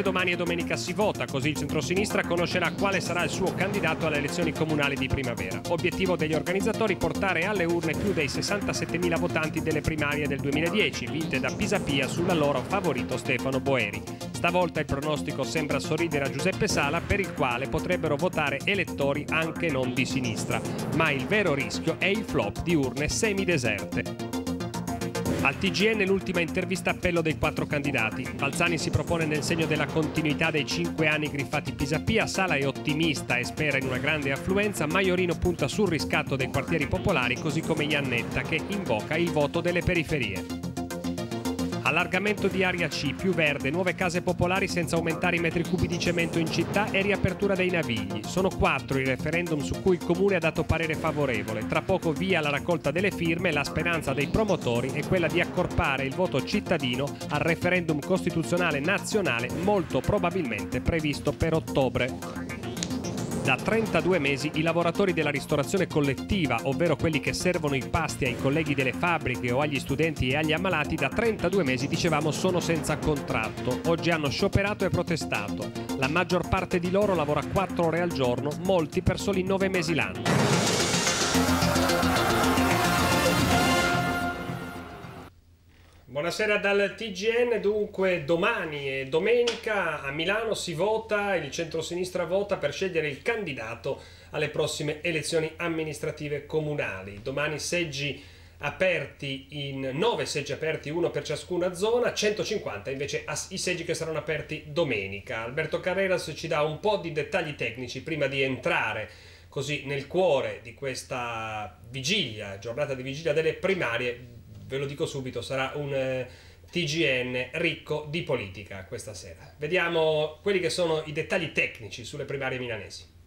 Ovviamente domani e domenica si vota, così il centrosinistra conoscerà quale sarà il suo candidato alle elezioni comunali di primavera. Obiettivo degli organizzatori portare alle urne più dei 67.000 votanti delle primarie del 2010, vinte da Pisapia sull'allora favorito Stefano Boeri. Stavolta il pronostico sembra sorridere a Giuseppe Sala per il quale potrebbero votare elettori anche non di sinistra, ma il vero rischio è il flop di urne semideserte. Al TGN l'ultima intervista appello dei quattro candidati. Balzani si propone nel segno della continuità dei cinque anni griffati Pisapia, Sala è ottimista e spera in una grande affluenza, Maiorino punta sul riscatto dei quartieri popolari così come Iannetta che invoca il voto delle periferie. Allargamento di area C, più verde, nuove case popolari senza aumentare i metri cubi di cemento in città e riapertura dei navigli. Sono quattro i referendum su cui il Comune ha dato parere favorevole. Tra poco via la raccolta delle firme, la speranza dei promotori è quella di accorpare il voto cittadino al referendum costituzionale nazionale molto probabilmente previsto per ottobre. Da 32 mesi i lavoratori della ristorazione collettiva, ovvero quelli che servono i pasti ai colleghi delle fabbriche o agli studenti e agli ammalati, da 32 mesi dicevamo sono senza contratto. Oggi hanno scioperato e protestato. La maggior parte di loro lavora 4 ore al giorno, molti per soli 9 mesi l'anno. Buonasera dal TGN, dunque domani e domenica a Milano si vota, il centro-sinistra vota per scegliere il candidato alle prossime elezioni amministrative comunali. Domani seggi aperti in 9 seggi aperti, uno per ciascuna zona, 150 invece i seggi che saranno aperti domenica. Alberto Carreras ci dà un po' di dettagli tecnici prima di entrare così nel cuore di questa vigilia, giornata di vigilia delle primarie ve lo dico subito, sarà un eh, TGN ricco di politica questa sera. Vediamo quelli che sono i dettagli tecnici sulle primarie milanesi.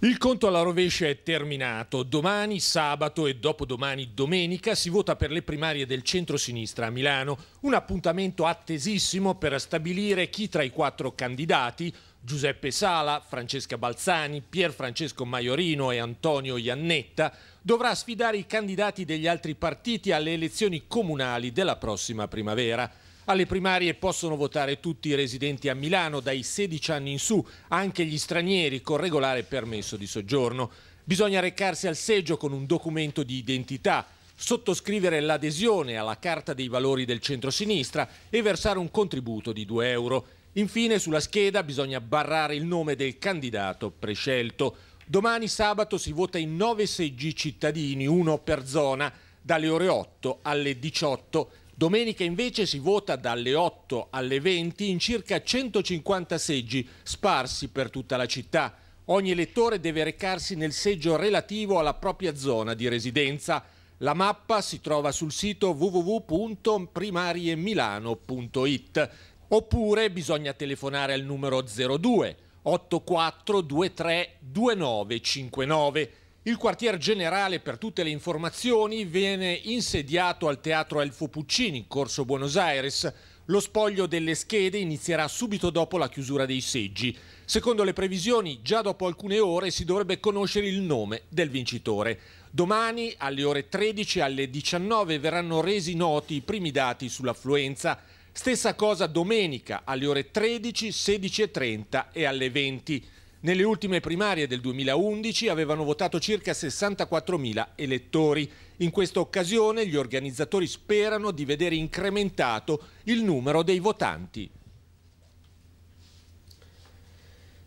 Il conto alla rovescia è terminato. Domani, sabato e dopodomani domenica si vota per le primarie del centro-sinistra a Milano. Un appuntamento attesissimo per stabilire chi tra i quattro candidati Giuseppe Sala, Francesca Balzani, Pier Francesco Maiorino e Antonio Iannetta, dovrà sfidare i candidati degli altri partiti alle elezioni comunali della prossima primavera. Alle primarie possono votare tutti i residenti a Milano dai 16 anni in su, anche gli stranieri con regolare permesso di soggiorno. Bisogna recarsi al seggio con un documento di identità, sottoscrivere l'adesione alla Carta dei Valori del centrosinistra e versare un contributo di 2 euro. Infine sulla scheda bisogna barrare il nome del candidato prescelto. Domani sabato si vota in nove seggi cittadini, uno per zona, dalle ore 8 alle 18. Domenica invece si vota dalle 8 alle 20 in circa 150 seggi sparsi per tutta la città. Ogni elettore deve recarsi nel seggio relativo alla propria zona di residenza. La mappa si trova sul sito www.primariemilano.it. Oppure bisogna telefonare al numero 02 8423 2959. Il quartier generale per tutte le informazioni viene insediato al Teatro Elfo Puccini, Corso Buenos Aires. Lo spoglio delle schede inizierà subito dopo la chiusura dei seggi. Secondo le previsioni, già dopo alcune ore si dovrebbe conoscere il nome del vincitore. Domani alle ore 13 e alle 19 verranno resi noti i primi dati sull'affluenza Stessa cosa domenica alle ore 13, 16.30 e alle 20. Nelle ultime primarie del 2011 avevano votato circa 64.000 elettori. In questa occasione gli organizzatori sperano di vedere incrementato il numero dei votanti.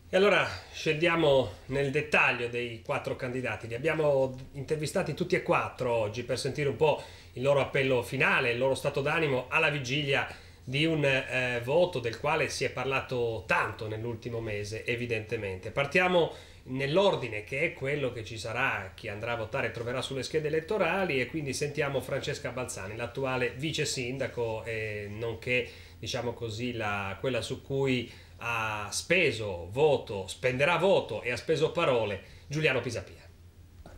E allora scendiamo nel dettaglio dei quattro candidati. Li abbiamo intervistati tutti e quattro oggi per sentire un po' il loro appello finale, il loro stato d'animo alla vigilia di un eh, voto del quale si è parlato tanto nell'ultimo mese, evidentemente. Partiamo nell'ordine che è quello che ci sarà, chi andrà a votare troverà sulle schede elettorali e quindi sentiamo Francesca Balzani, l'attuale vice sindaco, eh, nonché diciamo così la, quella su cui ha speso voto, spenderà voto e ha speso parole Giuliano Pisapia.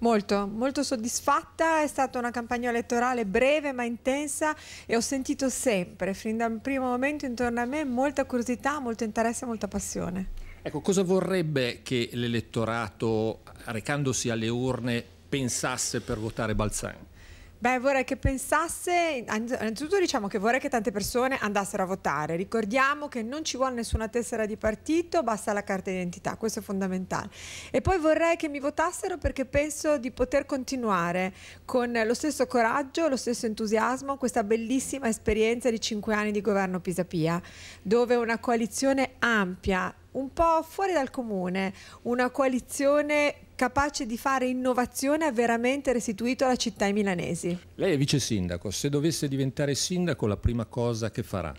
Molto, molto soddisfatta, è stata una campagna elettorale breve ma intensa e ho sentito sempre, fin dal primo momento intorno a me, molta curiosità, molto interesse e molta passione. Ecco, cosa vorrebbe che l'elettorato, recandosi alle urne, pensasse per votare Balzan? Beh, vorrei che pensasse, innanzitutto diciamo che vorrei che tante persone andassero a votare. Ricordiamo che non ci vuole nessuna tessera di partito, basta la carta d'identità, questo è fondamentale. E poi vorrei che mi votassero perché penso di poter continuare con lo stesso coraggio, lo stesso entusiasmo, questa bellissima esperienza di cinque anni di governo Pisapia, dove una coalizione ampia, un po' fuori dal comune, una coalizione capace di fare innovazione ha veramente restituito alla città i milanesi. Lei è vice sindaco, se dovesse diventare sindaco la prima cosa che farà?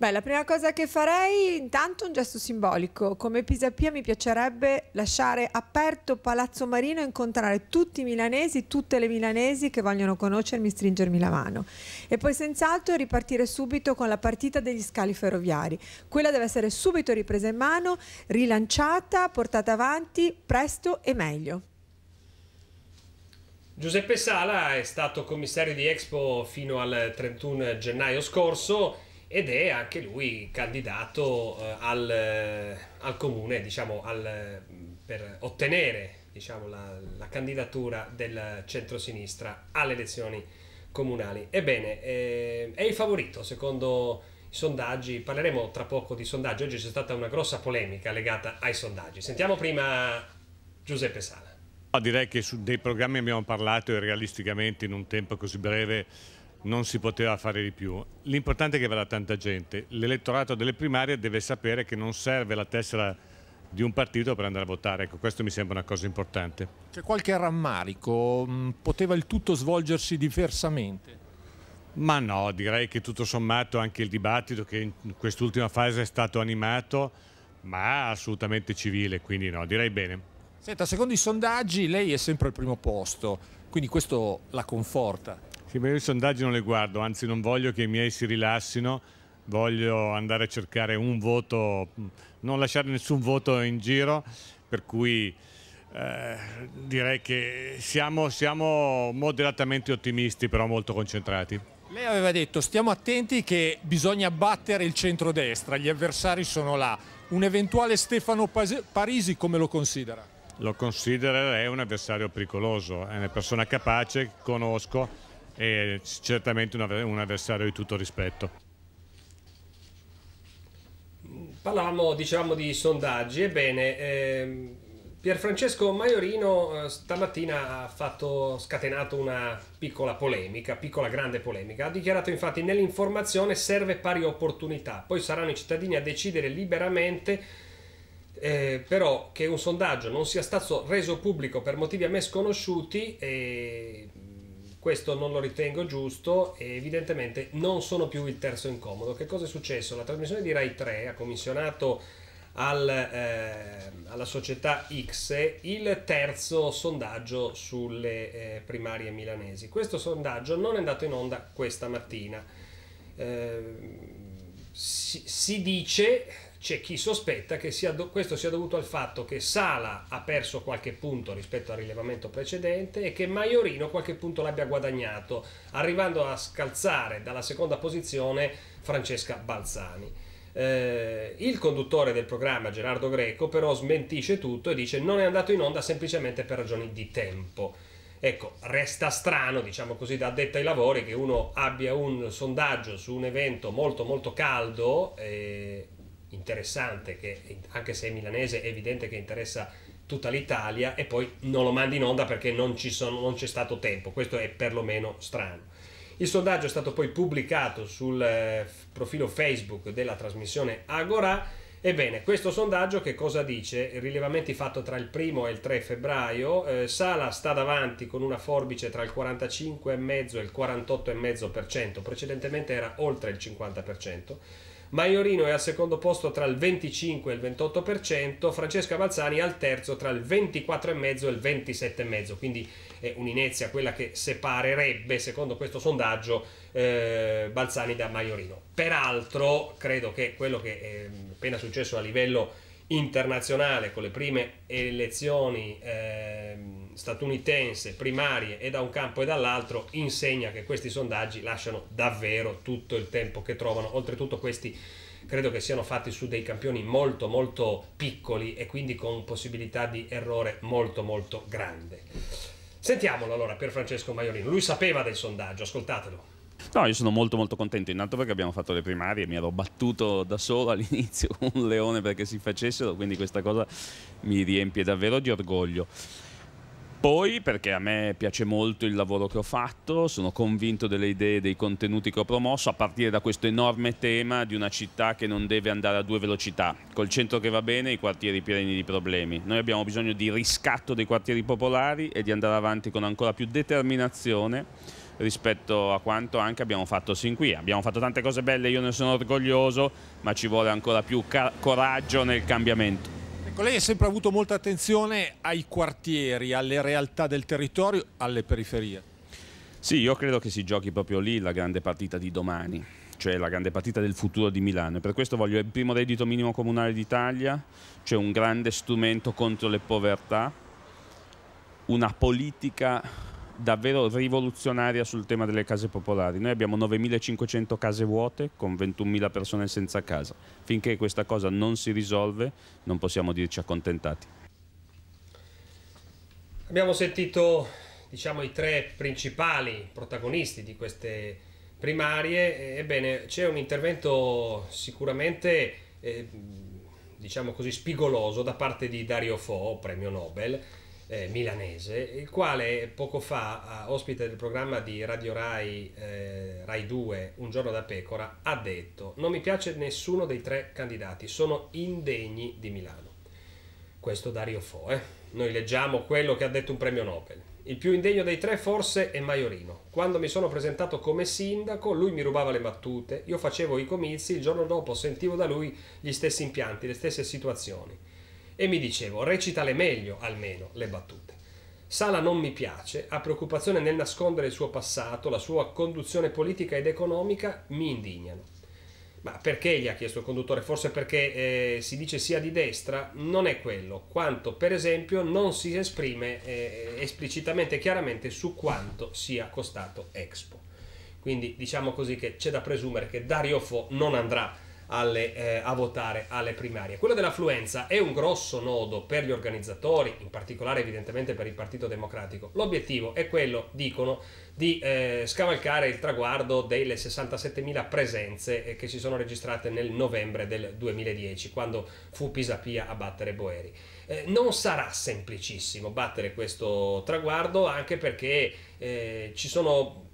Beh, la prima cosa che farei intanto un gesto simbolico. Come Pisapia mi piacerebbe lasciare aperto Palazzo Marino e incontrare tutti i milanesi, tutte le milanesi che vogliono conoscermi, stringermi la mano. E poi senz'altro ripartire subito con la partita degli scali ferroviari. Quella deve essere subito ripresa in mano, rilanciata, portata avanti, presto e meglio. Giuseppe Sala è stato commissario di Expo fino al 31 gennaio scorso ed è anche lui candidato eh, al, eh, al, comune diciamo, al, mm, per ottenere diciamo, la, la, candidatura del centro-sinistra alle elezioni comunali. Ebbene, eh, è il favorito secondo i sondaggi, parleremo tra poco di sondaggi, oggi c'è stata una grossa polemica legata ai sondaggi. Sentiamo prima Giuseppe Sala. Ah, direi che su dei programmi abbiamo parlato e realisticamente in un tempo così breve non si poteva fare di più. L'importante è che vada tanta gente. L'elettorato delle primarie deve sapere che non serve la tessera di un partito per andare a votare. Ecco, questo mi sembra una cosa importante. C'è qualche rammarico? Mm, poteva il tutto svolgersi diversamente? Ma no, direi che tutto sommato anche il dibattito che in quest'ultima fase è stato animato, ma assolutamente civile, quindi no, direi bene. Senta, secondo i sondaggi lei è sempre al primo posto, quindi questo la conforta. Sì, ma io i sondaggi non li guardo, anzi non voglio che i miei si rilassino, voglio andare a cercare un voto, non lasciare nessun voto in giro, per cui eh, direi che siamo, siamo moderatamente ottimisti, però molto concentrati. Lei aveva detto stiamo attenti che bisogna battere il centrodestra, gli avversari sono là. Un eventuale Stefano Parisi come lo considera? Lo considererei un avversario pericoloso, è una persona capace, conosco, è certamente un avversario di tutto rispetto. Parlavamo, diciamo, di sondaggi. Ebbene, ehm, Pierfrancesco Maiorino eh, stamattina ha fatto, scatenato una piccola polemica, piccola grande polemica. Ha dichiarato infatti nell'informazione serve pari opportunità, poi saranno i cittadini a decidere liberamente eh, però che un sondaggio non sia stato reso pubblico per motivi a me sconosciuti eh, questo non lo ritengo giusto e evidentemente non sono più il terzo incomodo. Che cosa è successo? La trasmissione di Rai 3 ha commissionato al, eh, alla società X il terzo sondaggio sulle eh, primarie milanesi. Questo sondaggio non è andato in onda questa mattina. Eh, si, si dice c'è chi sospetta che sia questo sia dovuto al fatto che Sala ha perso qualche punto rispetto al rilevamento precedente e che Maiorino qualche punto l'abbia guadagnato, arrivando a scalzare dalla seconda posizione Francesca Balzani. Eh, il conduttore del programma, Gerardo Greco, però smentisce tutto e dice non è andato in onda semplicemente per ragioni di tempo. Ecco, resta strano, diciamo così, da detta ai lavori che uno abbia un sondaggio su un evento molto molto caldo, eh, interessante, che anche se è milanese è evidente che interessa tutta l'Italia e poi non lo mandi in onda perché non, sono, non c'è stato tempo, questo è perlomeno strano. Il sondaggio è stato poi pubblicato sul eh, profilo Facebook della trasmissione Agora. Ebbene, questo sondaggio che cosa dice? Rilevamenti fatto tra il primo e il 3 febbraio, eh, Sala sta davanti con una forbice tra il 45,5 e il 48,5%, precedentemente era oltre il 50%. Maiorino è al secondo posto tra il 25 e il 28%, Francesca Balzani al terzo tra il 24,5 e il 27,5, quindi è un'inezia quella che separerebbe, secondo questo sondaggio, eh, Balzani da Maiorino. Peraltro, credo che quello che è mm, appena successo a livello internazionale con le prime elezioni eh, statunitense primarie e da un campo e dall'altro insegna che questi sondaggi lasciano davvero tutto il tempo che trovano oltretutto questi credo che siano fatti su dei campioni molto molto piccoli e quindi con possibilità di errore molto molto grande sentiamolo allora per Francesco Maiorino lui sapeva del sondaggio ascoltatelo No, io sono molto molto contento, intanto perché abbiamo fatto le primarie, mi ero battuto da solo all'inizio con un leone perché si facessero, quindi questa cosa mi riempie davvero di orgoglio. Poi perché a me piace molto il lavoro che ho fatto, sono convinto delle idee, dei contenuti che ho promosso, a partire da questo enorme tema di una città che non deve andare a due velocità, col centro che va bene e i quartieri pieni di problemi. Noi abbiamo bisogno di riscatto dei quartieri popolari e di andare avanti con ancora più determinazione rispetto a quanto anche abbiamo fatto sin qui. Abbiamo fatto tante cose belle, io ne sono orgoglioso, ma ci vuole ancora più coraggio nel cambiamento. Ecco, lei ha sempre avuto molta attenzione ai quartieri, alle realtà del territorio, alle periferie. Sì, io credo che si giochi proprio lì la grande partita di domani, cioè la grande partita del futuro di Milano. E per questo voglio il primo reddito minimo comunale d'Italia, cioè un grande strumento contro le povertà, una politica davvero rivoluzionaria sul tema delle case popolari. Noi abbiamo 9.500 case vuote con 21.000 persone senza casa. Finché questa cosa non si risolve non possiamo dirci accontentati. Abbiamo sentito diciamo, i tre principali protagonisti di queste primarie. Eh, ebbene, c'è un intervento sicuramente... Eh, diciamo così spigoloso da parte di Dario Fo, premio Nobel, eh, milanese, il quale poco fa, ospite del programma di Radio Rai, eh, Rai 2, Un giorno da pecora, ha detto non mi piace nessuno dei tre candidati, sono indegni di Milano. Questo Dario Fo, eh? noi leggiamo quello che ha detto un premio Nobel. Il più indegno dei tre forse è Maiorino. Quando mi sono presentato come sindaco, lui mi rubava le battute, io facevo i comizi, il giorno dopo sentivo da lui gli stessi impianti, le stesse situazioni e mi dicevo recitale meglio almeno le battute. Sala non mi piace, ha preoccupazione nel nascondere il suo passato, la sua conduzione politica ed economica mi indignano. Ma perché gli ha chiesto il conduttore? Forse perché eh, si dice sia di destra? Non è quello, quanto per esempio non si esprime eh, esplicitamente e chiaramente su quanto sia costato Expo. Quindi diciamo così che c'è da presumere che Dario Fo non andrà alle, eh, a votare alle primarie. Quello dell'affluenza è un grosso nodo per gli organizzatori, in particolare evidentemente per il Partito Democratico. L'obiettivo è quello, dicono, di eh, scavalcare il traguardo delle 67.000 presenze eh, che si sono registrate nel novembre del 2010, quando fu Pisapia a battere Boeri. Eh, non sarà semplicissimo battere questo traguardo, anche perché eh, ci sono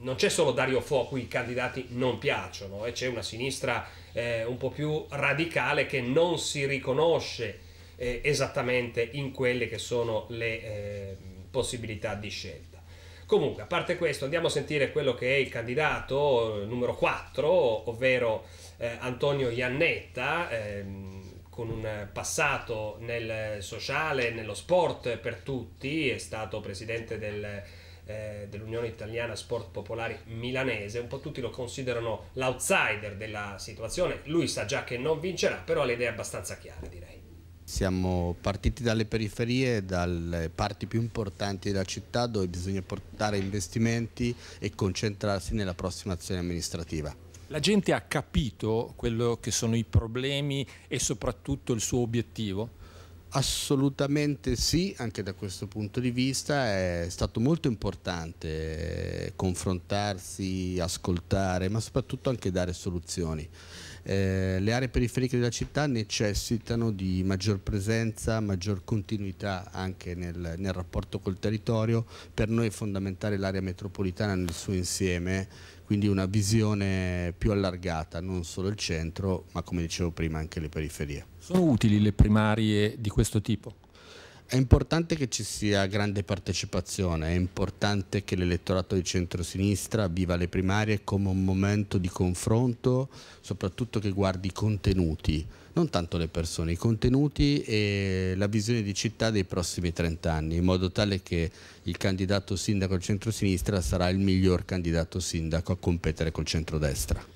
non c'è solo Dario Fo cui i candidati non piacciono e eh, c'è una sinistra eh, un po' più radicale che non si riconosce eh, esattamente in quelle che sono le eh, possibilità di scelta. Comunque, a parte questo, andiamo a sentire quello che è il candidato eh, numero 4, ovvero Antonio Iannetta, ehm, con un passato nel sociale, nello sport per tutti, è stato presidente del eh, dell'Unione Italiana Sport Popolari Milanese, un po' tutti lo considerano l'outsider della situazione, lui sa già che non vincerà, però ha le idee abbastanza chiare direi. Siamo partiti dalle periferie, dalle parti più importanti della città dove bisogna portare investimenti e concentrarsi nella prossima azione amministrativa. La gente ha capito quello che sono i problemi e soprattutto il suo obiettivo? Assolutamente sì, anche da questo punto di vista è stato molto importante confrontarsi, ascoltare, ma soprattutto anche dare soluzioni. Eh, le aree periferiche della città necessitano di maggior presenza, maggior continuità anche nel, nel rapporto col territorio, per noi è fondamentale l'area metropolitana nel suo insieme, quindi una visione più allargata, non solo il centro, ma come dicevo prima anche le periferie. Sono utili le primarie di questo tipo? È importante che ci sia grande partecipazione, è importante che l'elettorato di centrosinistra viva le primarie come un momento di confronto, soprattutto che guardi i contenuti, non tanto le persone, i contenuti e la visione di città dei prossimi 30 anni, in modo tale che il candidato sindaco al centrosinistra sarà il miglior candidato sindaco a competere col centrodestra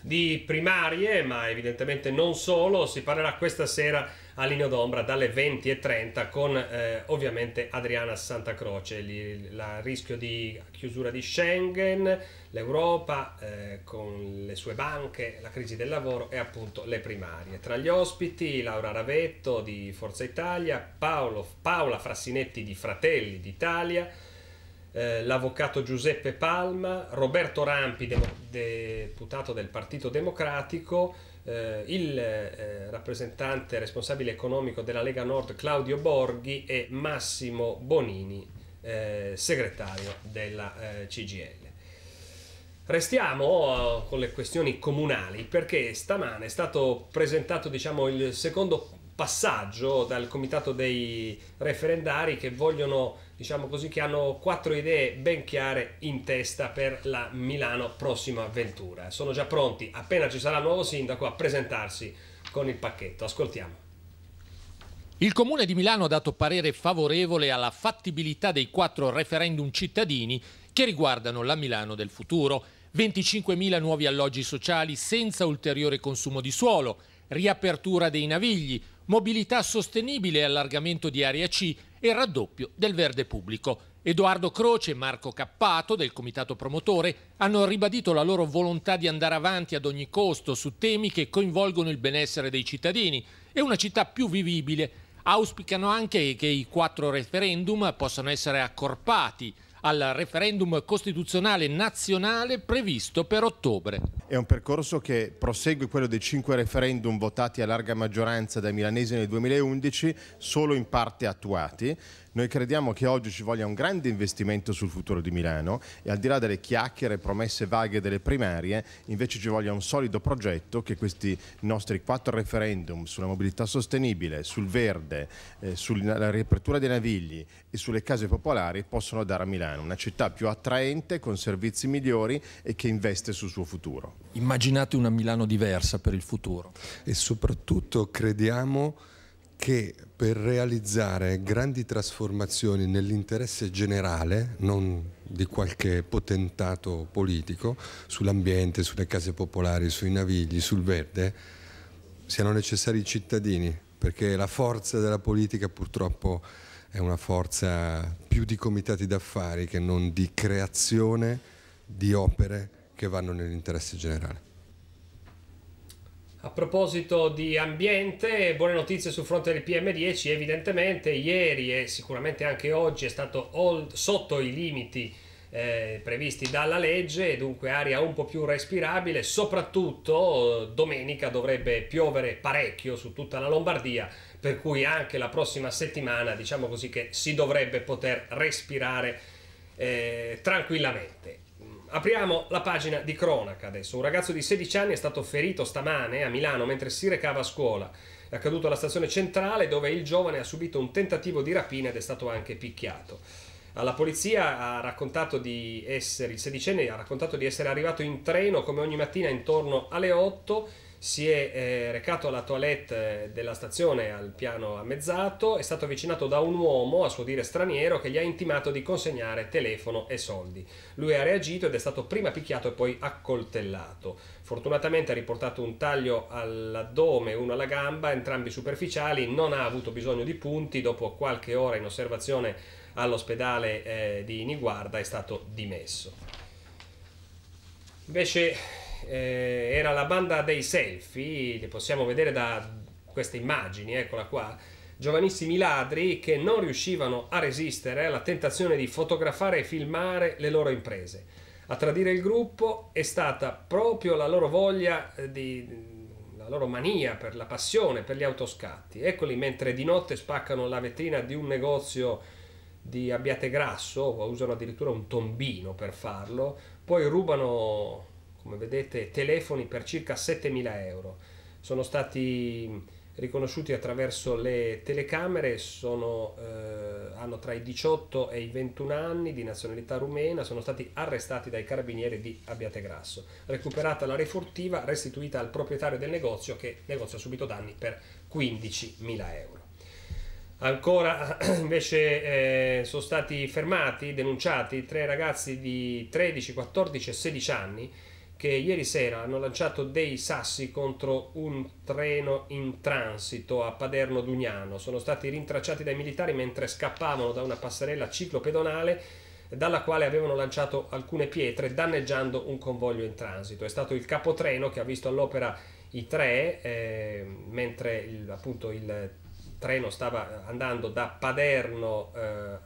di primarie, ma evidentemente non solo, si parlerà questa sera a Lineo d'Ombra dalle 20.30 con eh, ovviamente Adriana Santa Croce, il rischio di chiusura di Schengen, l'Europa eh, con le sue banche, la crisi del lavoro e appunto le primarie. Tra gli ospiti Laura Ravetto di Forza Italia, Paolo, Paola Frassinetti di Fratelli d'Italia, eh, l'avvocato Giuseppe Palma, Roberto Rampi, deputato del Partito Democratico, eh, il eh, rappresentante responsabile economico della Lega Nord Claudio Borghi e Massimo Bonini, eh, segretario della eh, CGL. Restiamo eh, con le questioni comunali perché stamane è stato presentato diciamo, il secondo passaggio dal comitato dei referendari che vogliono diciamo così, che hanno quattro idee ben chiare in testa per la Milano prossima avventura. Sono già pronti, appena ci sarà il nuovo sindaco, a presentarsi con il pacchetto. Ascoltiamo. Il Comune di Milano ha dato parere favorevole alla fattibilità dei quattro referendum cittadini che riguardano la Milano del futuro. 25.000 nuovi alloggi sociali senza ulteriore consumo di suolo, riapertura dei navigli, mobilità sostenibile e allargamento di area C e raddoppio del verde pubblico. Edoardo Croce e Marco Cappato del comitato promotore hanno ribadito la loro volontà di andare avanti ad ogni costo su temi che coinvolgono il benessere dei cittadini e una città più vivibile. Auspicano anche che i quattro referendum possano essere accorpati al referendum costituzionale nazionale previsto per ottobre è un percorso che prosegue quello dei cinque referendum votati a larga maggioranza dai milanesi nel 2011, solo in parte attuati. Noi crediamo che oggi ci voglia un grande investimento sul futuro di Milano e al di là delle chiacchiere e promesse vaghe delle primarie, invece ci voglia un solido progetto che questi nostri quattro referendum sulla mobilità sostenibile, sul verde, eh, sulla riapertura dei navigli e sulle case popolari possono dare a Milano, una città più attraente, con servizi migliori e che investe sul suo futuro. Immaginate una Milano diversa per il futuro. E soprattutto crediamo che per realizzare grandi trasformazioni nell'interesse generale, non di qualche potentato politico, sull'ambiente, sulle case popolari, sui navigli, sul verde, siano necessari i cittadini, perché la forza della politica purtroppo è una forza più di comitati d'affari che non di creazione di opere che vanno nell'interesse generale. A proposito di ambiente, buone notizie sul fronte del PM10, evidentemente ieri e sicuramente anche oggi è stato old, sotto i limiti eh, previsti dalla legge, dunque aria un po' più respirabile, soprattutto domenica dovrebbe piovere parecchio su tutta la Lombardia, per cui anche la prossima settimana diciamo così che si dovrebbe poter respirare eh, tranquillamente. Apriamo la pagina di cronaca adesso. Un ragazzo di 16 anni è stato ferito stamane a Milano mentre si recava a scuola. È accaduto alla stazione centrale dove il giovane ha subito un tentativo di rapina ed è stato anche picchiato. Alla polizia ha raccontato di essere, il sedicenne ha raccontato di essere arrivato in treno come ogni mattina intorno alle 8 si è eh, recato alla toilette eh, della stazione al piano a mezzato, è stato avvicinato da un uomo, a suo dire straniero, che gli ha intimato di consegnare telefono e soldi. Lui ha reagito ed è stato prima picchiato e poi accoltellato. Fortunatamente ha riportato un taglio all'addome e uno alla gamba, entrambi superficiali, non ha avuto bisogno di punti, dopo qualche ora in osservazione all'ospedale eh, di Niguarda è stato dimesso. Invece eh, era la banda dei selfie, li possiamo vedere da queste immagini, eccola qua, giovanissimi ladri che non riuscivano a resistere alla tentazione di fotografare e filmare le loro imprese. A tradire il gruppo è stata proprio la loro voglia eh, di la loro mania per la passione per gli autoscatti. Eccoli mentre di notte spaccano la vetrina di un negozio di Abbiate Grasso, usano addirittura un tombino per farlo, poi rubano come vedete telefoni per circa 7.000 euro. Sono stati riconosciuti attraverso le telecamere, sono, eh, hanno tra i 18 e i 21 anni di nazionalità rumena, sono stati arrestati dai carabinieri di Abbiategrasso. Recuperata la refurtiva, restituita al proprietario del negozio che negozio ha subito danni per 15.000 euro. Ancora invece eh, sono stati fermati, denunciati tre ragazzi di 13, 14 e 16 anni che ieri sera hanno lanciato dei sassi contro un treno in transito a Paderno Dugnano. Sono stati rintracciati dai militari mentre scappavano da una passerella ciclopedonale dalla quale avevano lanciato alcune pietre danneggiando un convoglio in transito. È stato il capotreno che ha visto all'opera i tre eh, mentre il, appunto il treno stava andando da Paderno eh,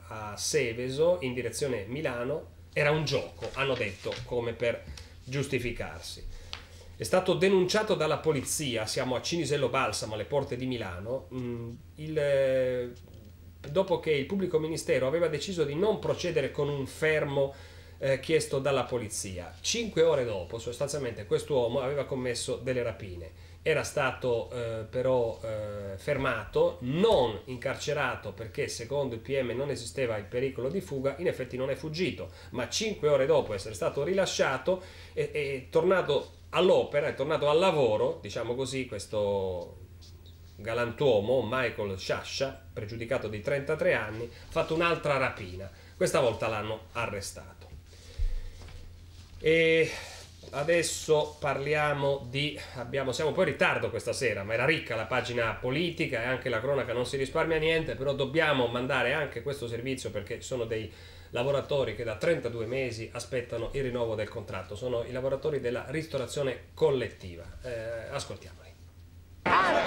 a Seveso in direzione Milano. Era un gioco, hanno detto, come per giustificarsi. È stato denunciato dalla polizia, siamo a Cinisello Balsamo, alle porte di Milano, mm, il, eh, dopo che il pubblico ministero aveva deciso di non procedere con un fermo eh, chiesto dalla polizia. Cinque ore dopo, sostanzialmente, quest'uomo aveva commesso delle rapine era stato eh, però eh, fermato, non incarcerato perché secondo il PM non esisteva il pericolo di fuga, in effetti non è fuggito, ma cinque ore dopo essere stato rilasciato è, è tornato all'opera, è tornato al lavoro, diciamo così, questo galantuomo Michael Sciascia, pregiudicato di 33 anni, ha fatto un'altra rapina, questa volta l'hanno arrestato. E adesso parliamo di... Abbiamo, siamo un po' in ritardo questa sera, ma era ricca la pagina politica e anche la cronaca non si risparmia niente, però dobbiamo mandare anche questo servizio perché sono dei lavoratori che da 32 mesi aspettano il rinnovo del contratto, sono i lavoratori della ristorazione collettiva. Eh, ascoltiamoli. Ah,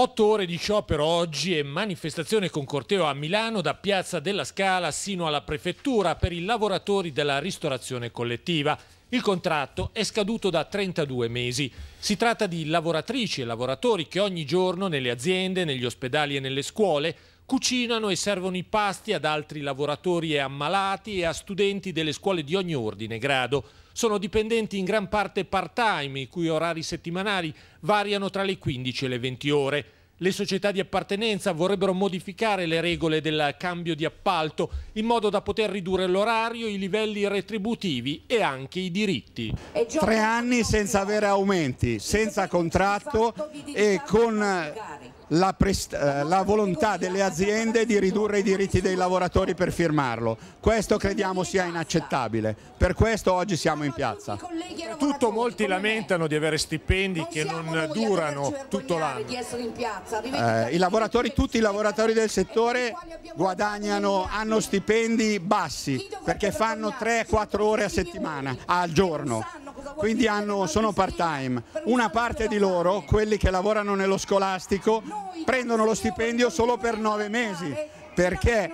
Otto ore di sciopero oggi e manifestazione con corteo a Milano da Piazza della Scala sino alla Prefettura per i lavoratori della ristorazione collettiva. Il contratto è scaduto da 32 mesi. Si tratta di lavoratrici e lavoratori che ogni giorno nelle aziende, negli ospedali e nelle scuole cucinano e servono i pasti ad altri lavoratori e ammalati e a studenti delle scuole di ogni ordine e grado. Sono dipendenti in gran parte part-time, i cui orari settimanali variano tra le 15 e le 20 ore. Le società di appartenenza vorrebbero modificare le regole del cambio di appalto in modo da poter ridurre l'orario, i livelli retributivi e anche i diritti. Tre anni senza avere aumenti, senza contratto e con la, eh, la, volontà delle aziende di ridurre i diritti dei lavoratori per firmarlo. Questo crediamo sia inaccettabile, per questo oggi siamo in piazza. Soprattutto molti lamentano di avere stipendi che non durano tutto l'anno. Eh, I lavoratori, tutti i lavoratori del settore guadagnano, hanno stipendi bassi perché fanno 3-4 ore a settimana, al giorno quindi hanno, sono part time. Una parte di loro, eh, quelli che lavorano nello scolastico, prendono lo stipendio solo per nove mesi, perché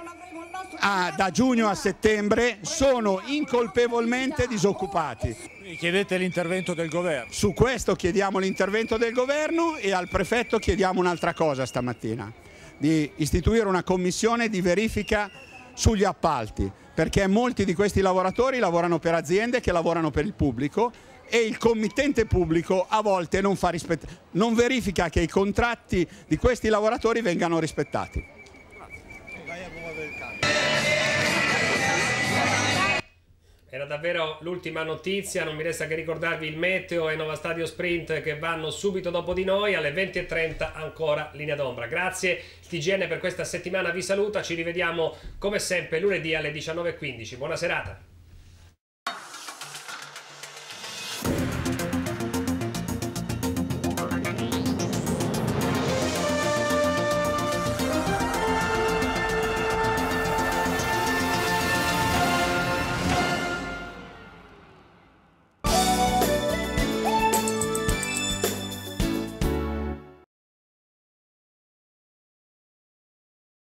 a, da giugno a settembre sono incolpevolmente disoccupati. Chiedete l'intervento del governo. Su questo chiediamo l'intervento del governo e al prefetto chiediamo un'altra cosa stamattina, di istituire una commissione di verifica sugli appalti, perché molti di questi lavoratori lavorano per aziende che lavorano per il pubblico e il committente pubblico a volte non, fa non verifica che i contratti di questi lavoratori vengano rispettati. Era davvero l'ultima notizia, non mi resta che ricordarvi il Meteo e Nova Stadio Sprint che vanno subito dopo di noi alle 20.30 ancora linea d'ombra. Grazie TGN per questa settimana, vi saluta, ci rivediamo come sempre lunedì alle 19.15. Buona serata.